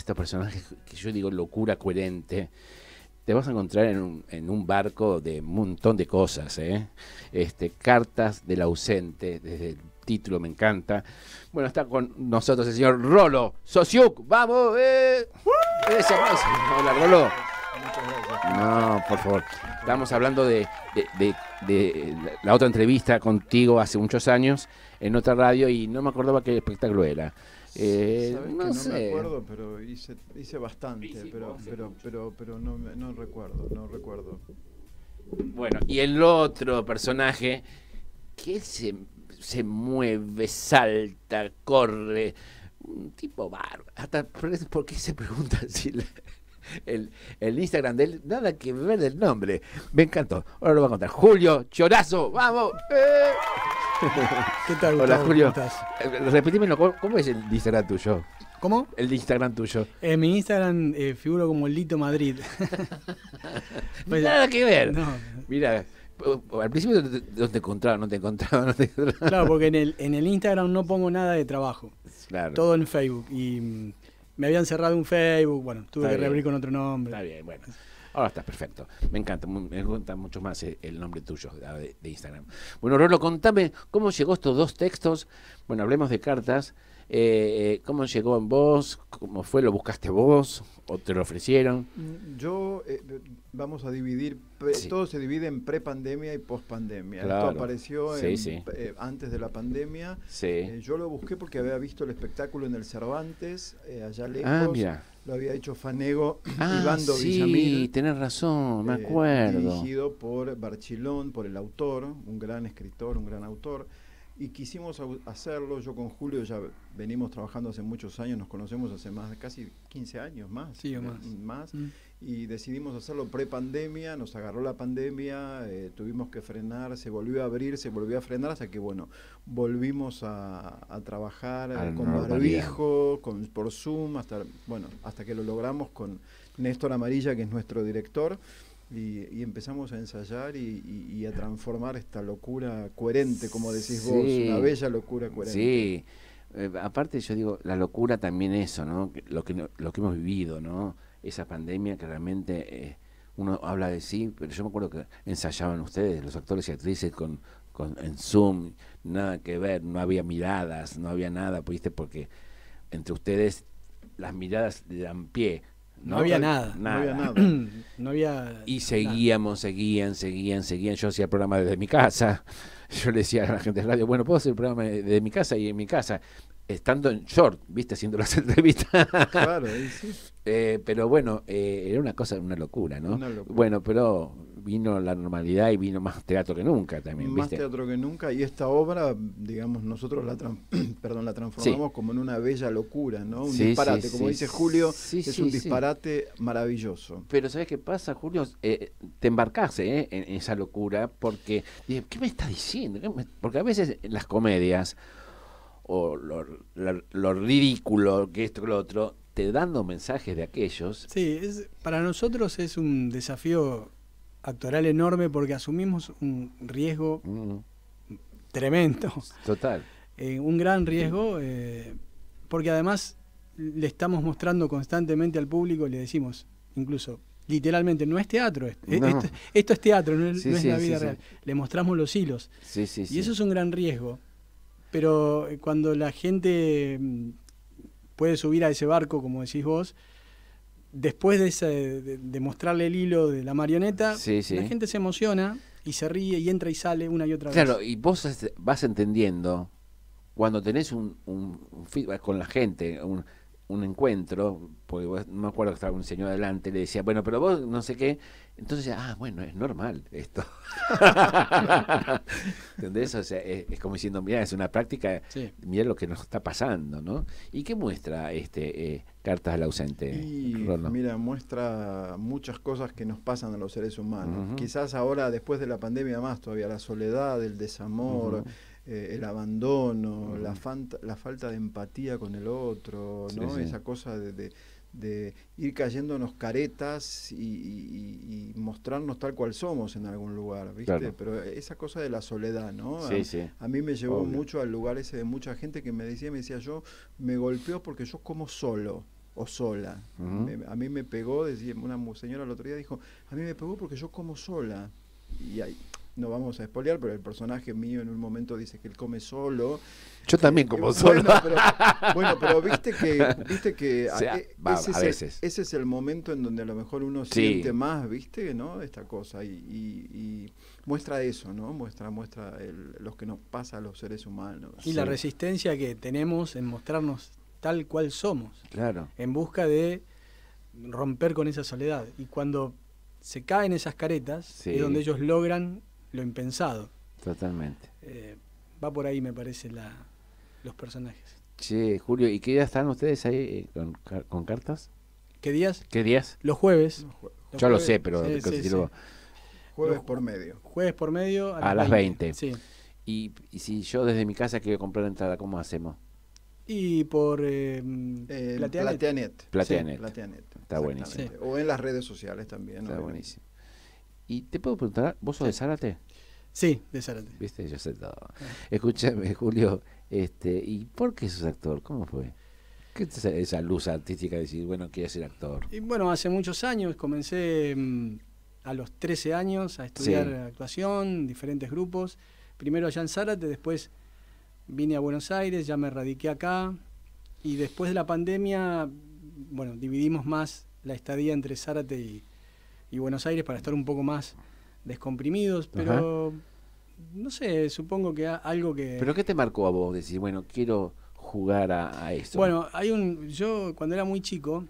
este personaje que yo digo locura coherente, te vas a encontrar en un, en un barco de un montón de cosas. ¿eh? Este, cartas del ausente, desde el título me encanta. Bueno, está con nosotros el señor Rolo Sosiuk. ¡Vamos! vamos. Eh! Hola, Rolo. No, por favor. Estábamos hablando de, de, de, la otra entrevista contigo hace muchos años en otra radio y no me acordaba qué espectáculo era. Pues, eh, no, me acuerdo, pero hice, bastante, pero, pero, pero, no, recuerdo, no recuerdo. Bueno, y el otro personaje que se, se mueve, salta, corre, un tipo barba. Hasta por qué se pregunta si el, el, Instagram de él, nada que ver del nombre. Me encantó. Ahora lo va a contar. Julio Chorazo, vamos. ¡Eh! ¿Qué tal, Hola, Julio. Eh, ¿Cómo ¿cómo, es el Instagram tuyo? ¿Cómo? El Instagram tuyo. En eh, mi Instagram eh, figuro como Lito Madrid. Pues, nada que ver. Mira, al principio no te encontraba, no te encontraba, no te Claro, porque en el, en el Instagram no pongo nada de trabajo. Claro. Todo en Facebook. Y mm, me habían cerrado un Facebook, bueno, tuve que reabrir con otro nombre. Está bien, bueno. Ahora estás perfecto. Me encanta, me gusta mucho más eh, el nombre tuyo de, Instagram. Bueno, Rolo, contame cómo llegó estos dos textos. Bueno, hablemos de cartas. Eh, eh ¿Cómo llegó en vos? ¿Cómo fue? ¿Lo buscaste vos? ¿O te lo ofrecieron? Mm, yo, eh, vamos a dividir, todo se divide en pre-pandemia y post-pandemia. Esto apareció antes de la pandemia. yo lo busqué porque había visto el espectáculo en el Cervantes, allá ah, lejos. Ah, mira lo había hecho Fanego ah, y sí, tenés razón, me eh, acuerdo. dirigido por Barchilón, por el autor, un gran escritor, un gran autor y quisimos hacerlo. Yo con Julio ya venimos trabajando hace muchos años, nos conocemos hace más de casi 15 años más. Sí, más. Mm, mm. Y decidimos hacerlo pre-pandemia, nos agarró la pandemia, eh, tuvimos que frenar, se volvió a abrir, se volvió a frenar, hasta que bueno, volvimos a, trabajar eh, con barbijo, con, por Zoom, hasta, bueno, hasta que lo logramos con Néstor Amarilla, que es nuestro director. Y, empezamos a ensayar y, a transformar esta locura coherente, como decís vos, una bella locura coherente. Sí, eh, aparte yo digo, la locura también eso, ¿no? Lo que, lo que hemos vivido, ¿no? Esa pandemia que realmente eh, uno habla de sí, pero yo me acuerdo que ensayaban ustedes, los actores y actrices, con, con en Zoom, nada que ver, no había miradas, no había nada, pues, ¿viste? Porque entre ustedes las miradas le dan pie no, había nada. No había nada. y seguíamos, seguían, seguían, seguían. Yo hacía el programa desde mi casa. Yo le decía a la gente de radio, bueno, puedo hacer el programa desde mi casa y en mi casa, estando en short, viste, haciendo las entrevistas. Claro, sí. Eh, pero bueno, eh, era una cosa, una locura, ¿no? Bueno, pero vino la normalidad y vino más teatro que nunca también. Más teatro que nunca y esta obra, digamos, nosotros la, perdón, la transformamos como en una bella locura, ¿no? Un disparate, como dice Julio, es un disparate maravilloso. Pero ¿sabes qué pasa, Julio? Eh, te embarcaste en, esa locura porque, ¿qué me está diciendo? Porque a veces las comedias o lo, lo ridículo que esto que lo otro te dando mensajes de aquellos. Sí, es, para nosotros es un desafío actoral enorme porque asumimos un riesgo mm. tremendo. Total. Eh, un gran riesgo eh, porque además le estamos mostrando constantemente al público, le decimos incluso literalmente no es teatro esto, eh, es teatro no, es la vida real le mostramos los hilos y eso es un gran riesgo pero cuando la gente mm, puede subir a ese barco, como decís vos, después de, mostrarle el hilo de la marioneta, la gente se emociona y se ríe y entra y sale una y otra vez. Claro, y vos vas entendiendo cuando tenés un, feedback con la gente, un, un encuentro, porque no me acuerdo que estaba un señor adelante, le decía, bueno, pero vos no sé qué. Entonces, ah, bueno, es normal esto. ¿Entendés? O sea, es, como diciendo, mira, es una práctica, mira lo que nos está pasando, ¿no? ¿Y qué muestra este eh, Cartas al ausente? mira, muestra muchas cosas que nos pasan a los seres humanos. Quizás ahora, después de la pandemia más todavía, la soledad, el desamor. Eh, el abandono, la, la, falta de empatía con el otro, ¿no? esa cosa de, de, ir cayéndonos caretas y, mostrarnos tal cual somos en algún lugar, ¿viste? Pero esa cosa de la soledad, ¿no? a, mí me llevó mucho al lugar ese de mucha gente que me decía, me decía, yo me golpeo porque yo como solo o sola. A mí me pegó, decía una señora el otro día dijo, a mí me pegó porque yo como sola. Y ahí, no vamos a espolear, pero el personaje mío en un momento dice que él come solo. Yo también como solo. bueno, pero viste que, viste que eh, a veces. Es, ese es el momento en donde a lo mejor uno siente más, viste, ¿no? Esta cosa. Y, muestra eso, ¿no? Muestra, muestra lo que nos pasa a los seres humanos. Y la resistencia que tenemos en mostrarnos tal cual somos. Claro. En busca de romper con esa soledad. Y cuando se caen esas caretas, es donde ellos logran lo impensado. Totalmente. Eh, va por ahí, me parece, la, los personajes. Che, Julio, ¿y qué día están ustedes ahí eh, con, con cartas? ¿Qué días? ¿Qué días? Los jueves. Yo lo sé, pero Jueves por medio. Jueves por medio a, las 20. Sí. Y, si yo desde mi casa quiero comprar entrada, ¿cómo hacemos? Y por eh, Plateanet. Plateanet. Está buenísimo. O en las redes sociales también. Está buenísimo. Y te puedo preguntar, ¿vos sos de Zárate? Sí, de Zárate. Viste, yo sé todo. Ah. Escúchame, Julio, este, ¿y por qué sos actor? ¿Cómo fue? ¿Qué es esa luz artística de decir, bueno, quiero ser actor? Y bueno, hace muchos años comencé mm, a los 13 años a estudiar actuación, diferentes grupos. Primero allá en Zárate, después vine a Buenos Aires, ya me radiqué acá. Y después de la pandemia, bueno, dividimos más la estadía entre Zárate y, y Buenos Aires para estar un poco más descomprimidos, pero no sé, supongo que algo que... ¿Pero qué te marcó a vos? Decir, bueno, quiero jugar a, esto. Bueno, hay un... Yo cuando era muy chico,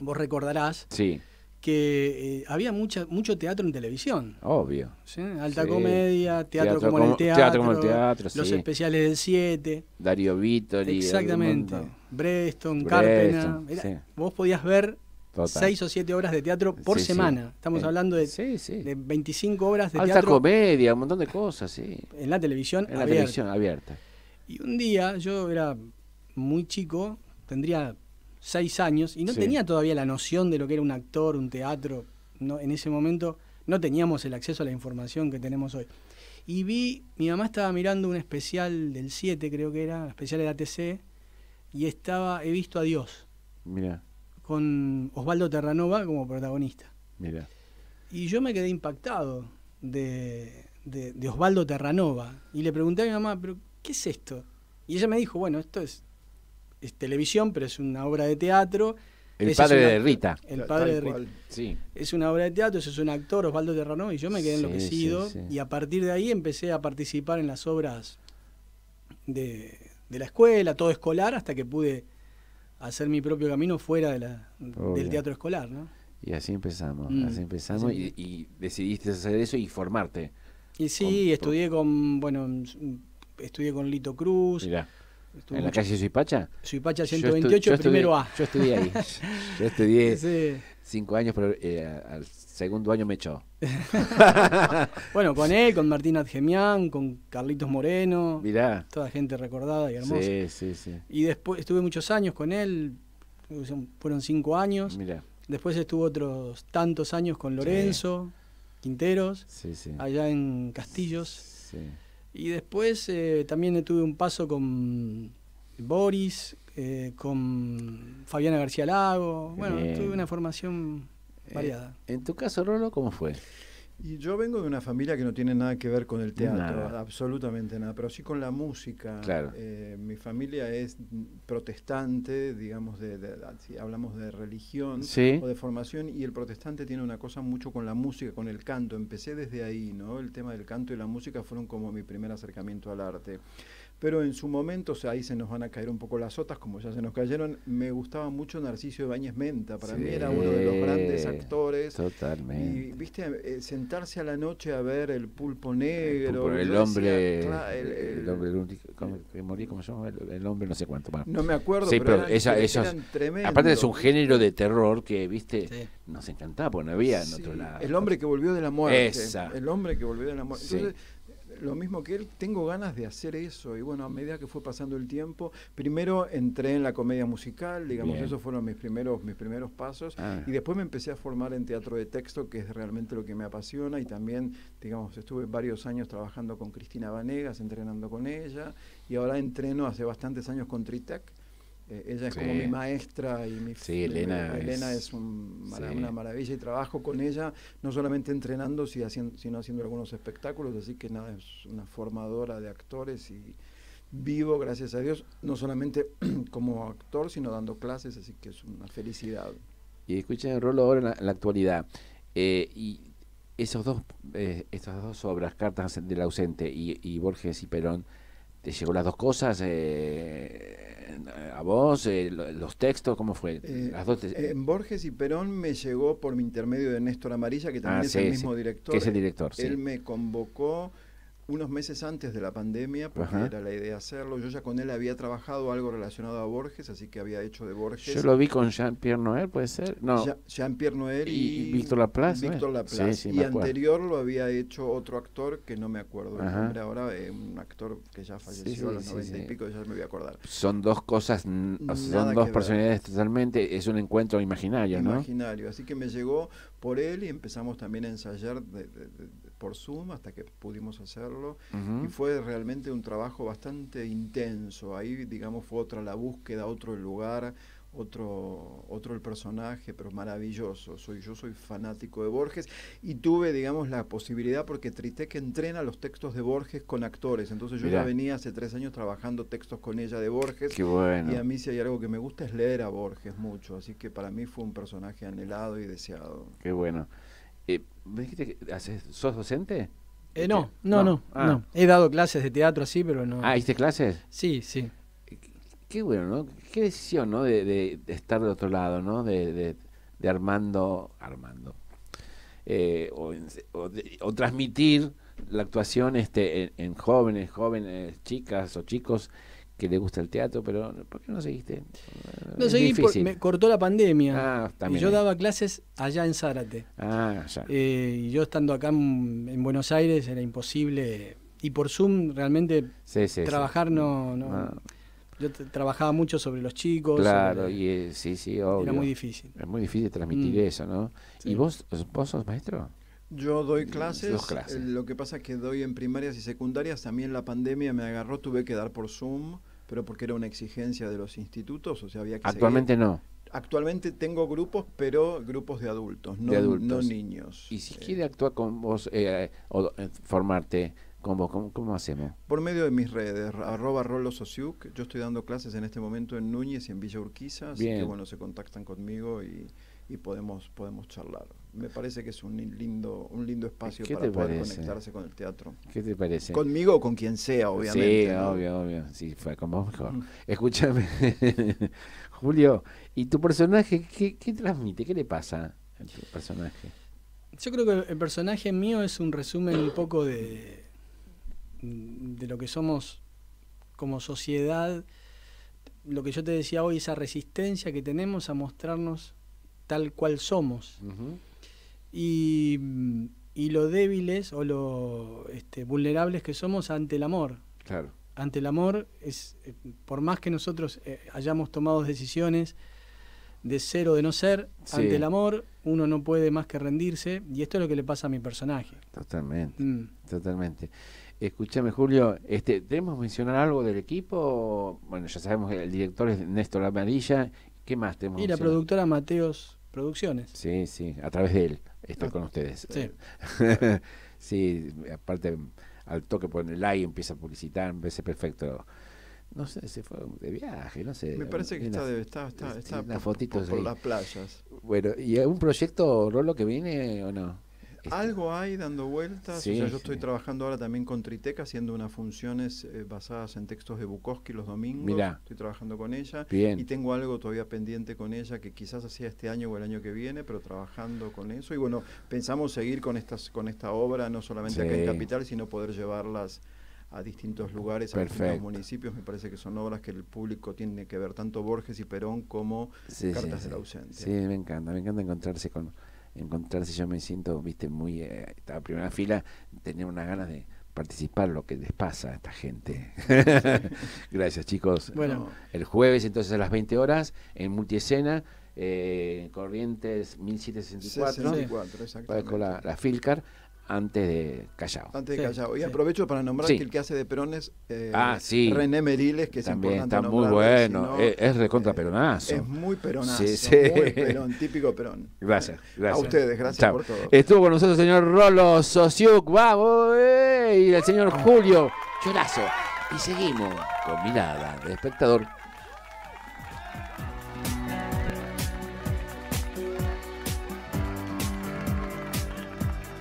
vos recordarás... Sí que eh, había mucha, mucho teatro en televisión. Obvio. Alta comedia, teatro, teatro, como, el teatro. Los especiales del 7. Darío y Exactamente. Breston, Carpena. vos podías ver seis o siete obras de teatro por semana. Estamos eh, hablando de, de, 25 obras de Alta teatro. comedia, un montón de cosas, sí. En la televisión En la abierta. televisión abierta. Y un día, yo era muy chico, tendría seis años, y no tenía todavía la noción de lo que era un actor, un teatro. No, en ese momento no teníamos el acceso a la información que tenemos hoy. Y vi, mi mamá estaba mirando un especial del 7, creo que era, especial de ATC, y estaba, he visto a Dios. Mira con Osvaldo Terranova como protagonista. Y yo me quedé impactado de, Osvaldo Terranova. Y le pregunté a mi mamá, ¿pero qué es esto? Y ella me dijo, bueno, esto es, televisión, pero es una obra de teatro. El padre de Rita. El padre de Rita. Es una obra de teatro, eso es un actor, Osvaldo Terranova, y yo me quedé enloquecido. y a partir de ahí empecé a participar en las obras de la escuela, todo escolar, hasta que pude hacer mi propio camino fuera de del teatro escolar, ¿no? Y así empezamos, mm. así empezamos Y, decidiste hacer eso y formarte. Y sí, estudié con, bueno, estudié con Lito Cruz. Mirá. ¿En la calle Suipacha? Suipacha 128, primero A. Yo estudié ahí. yo estudié cinco años, pero eh, al segundo año me echó. bueno, con él, con Martín Adgemián, con Carlitos Moreno. Mirá. Toda gente recordada y hermosa. Sí, sí, sí. Y después estuve muchos años con él, fueron cinco años. Mirá. Después estuve otros tantos años con Lorenzo, Quinteros, allá en Castillos. Y después eh, también tuve un paso con Boris, eh, con Fabiana García Lago. Bueno, tuve una formación eh, variada. ¿En tu caso, Rolo, cómo fue? Y yo vengo de una familia que no tiene nada que ver con el teatro, absolutamente nada, pero sí con la música. Eh, mi familia es protestante, digamos, de, si hablamos de religión o de formación, y el protestante tiene una cosa mucho con la música, con el canto. Empecé desde ahí, ¿no? El tema del canto y la música fueron como mi primer acercamiento al arte pero en su momento, o sea, ahí se nos van a caer un poco las sotas, como ya se nos cayeron. Me gustaba mucho Narciso Ibáñez Menta, para mí era uno de los grandes actores. Totalmente. Y, viste, eh, sentarse a la noche a ver el pulpo negro. El, el hombre. el, hombre moría, ¿cómo se llama? El, hombre no sé cuánto más. No me acuerdo, pero, eran, Aparte es un género de terror que, viste, nos encantaba, porque no había en otro lado. El hombre que volvió de la muerte. El hombre que volvió de la muerte lo mismo que él, tengo ganas de hacer eso. Y bueno, a medida que fue pasando el tiempo, primero entré en la comedia musical, digamos, esos fueron mis primeros, mis primeros pasos. Ah. Y después me empecé a formar en teatro de texto, que es realmente lo que me apasiona. Y también, digamos, estuve varios años trabajando con Cristina Vanegas, entrenando con ella. Y ahora entreno hace bastantes años con Tritec eh, ella es como mi maestra y mi sí, Elena, es, Elena es una maravilla y trabajo con ella, no solamente entrenando, sino haciendo, algunos espectáculos, así que nada, es una formadora de actores y vivo, gracias a Dios, no solamente como actor, sino dando clases, así que es una felicidad. Y escuchen rollo ahora en la, actualidad. Eh, y esos dos, eh, estas dos obras, Cartas del ausente y, y Borges y Perón, ¿Te llegó las dos cosas? Eh, ¿A vos? Eh, ¿Los textos? ¿Cómo fue? Eh, las dos Borges y Perón me llegó por mi intermedio de Néstor Amarilla, que también ah, es el mismo director. Que es el director, Él me convocó unos meses antes de la pandemia, porque era la idea hacerlo. Yo ya con él había trabajado algo relacionado a Borges, así que había hecho de Borges. Yo lo vi con Jean-Pierre Noël, ¿puede ser? No. Jean-Pierre Noël y, Víctor Laplace. Víctor y anterior lo había hecho otro actor que no me acuerdo el nombre ahora, eh, un actor que ya falleció a los 90 y pico, ya me voy a acordar. Son dos cosas, son dos personalidades totalmente, es un encuentro imaginario, imaginario. ¿no? Imaginario, así que me llegó por él y empezamos también a ensayar de por Zoom hasta que pudimos hacerlo y fue realmente un trabajo bastante intenso. Ahí, digamos, fue otra la búsqueda, otro el lugar, otro, otro el personaje, pero maravilloso. Soy, yo soy fanático de Borges y tuve, digamos, la posibilidad, porque Tristec entrena los textos de Borges con actores. Entonces yo ya venía hace tres años trabajando textos con ella de Borges. Qué bueno. Y a mí si hay algo que me gusta es leer a Borges mucho. Así que para mí fue un personaje anhelado y deseado. Qué bueno. Eh, ¿Me haces, sos docente? Eh, este, no, no, no, ah. no, He dado clases de teatro así, pero no. Ah, ¿hiciste clases? Sí, sí. Eh, qué bueno, ¿no? Qué decisión, ¿no? De, estar de estar otro lado, ¿no? De, armando, armando. o, transmitir la actuación este, en jóvenes, jóvenes, chicas o chicos que le gusta el teatro, pero ¿por qué no seguiste? No seguí, por, me cortó la pandemia. Ah, también y yo daba clases allá en Zárate. Ah, eh, y yo estando acá en Buenos Aires era imposible. Y por Zoom realmente trabajar no... Ah. Yo trabajaba mucho sobre los chicos. Claro, y eh, sí, sí, Era muy difícil. Es muy difícil transmitir mm. eso, ¿no? ¿Y vos, vos sos maestro? Yo doy clases, clases, eh, Lo que pasa es que doy en primarias y secundarias. También la pandemia me agarró, tuve que dar por Zoom pero porque era una exigencia de los institutos, o sea, había que Actualmente no. Actualmente tengo grupos, pero grupos de adultos, no, niños. Y si eh. quiere actuar con vos eh, o eh, formarte con vos, ¿cómo, ¿cómo, hacemos? Por medio de mis redes, arroba Rolo Yo estoy dando clases en este momento en Núñez y en Villa Urquiza, así que bueno, se contactan conmigo y y podemos, podemos charlar. Me parece que es un lindo, un lindo espacio para poder conectarse con el teatro. ¿Qué te parece? Conmigo o con quien sea, obviamente. Sí, obvio, obvio. Sí, fue con vos mejor. Escúchame, Julio, ¿y tu personaje qué, qué transmite? ¿Qué le pasa a tu personaje? Yo creo que el personaje mío es un resumen un poco de, de lo que somos como sociedad. Lo que yo te decía hoy, esa resistencia que tenemos a mostrarnos tal cual somos. y, lo débiles o lo este, vulnerables que somos ante el amor. Ante el amor, es, eh, por más que nosotros eh, hayamos tomado decisiones de ser o de no ser, ante el amor uno no puede más que rendirse y esto es lo que le pasa a mi personaje. Totalmente. Mm. Totalmente. Escúchame, Julio, este, ¿tenemos que mencionar algo del equipo? Bueno, ya sabemos que el director es Néstor Amarilla. ¿Qué más tenemos? Y la productora Mateos producciones. Sí, sí, a través de él estar ah. con ustedes. Sí. aparte al toque por el like empieza a publicitar, me perfecto. No sé, se fue de viaje, no sé. Me parece que está, está, está, está, por, las playas. Bueno, ¿y un proyecto, Rolo, que viene o no? Este, algo hay dando vueltas. o sea, yo estoy trabajando ahora también con Triteca, haciendo unas funciones eh, basadas en textos de Bukowski los domingos. Estoy trabajando con ella. Y tengo algo todavía pendiente con ella que quizás hacía este año o el año que viene, pero trabajando con eso. Y bueno, pensamos seguir con, estas, con esta obra, no solamente acá en Capital, sino poder llevarlas a distintos lugares, a distintos municipios. Me parece que son obras que el público tiene que ver, tanto Borges y Perón como Cartas la ausencia Sí, me encanta, me encanta encontrarse con encontrarse, yo me siento, viste, muy, eh, estaba en primera fila, tenía unas ganas de participar lo que les pasa a esta gente. Gracias chicos. Bueno. El jueves entonces a las 20 horas en multiescena, eh, Corrientes 1764, con la, la Filcar antes de Callao. Antes de Callao. Y aprovecho para nombrar que el que hace de Perones, eh, ah, René Meriles, que es También está muy bueno, es, es, recontra eh, peronazo. Es muy peronazo, muy perón, típico perón. Gracias, gracias. A ustedes, gracias por todo. Estuvo con nosotros el señor Rolo Sosiuk. Eh, y el señor Julio Chorazo. Y seguimos con mirada de espectador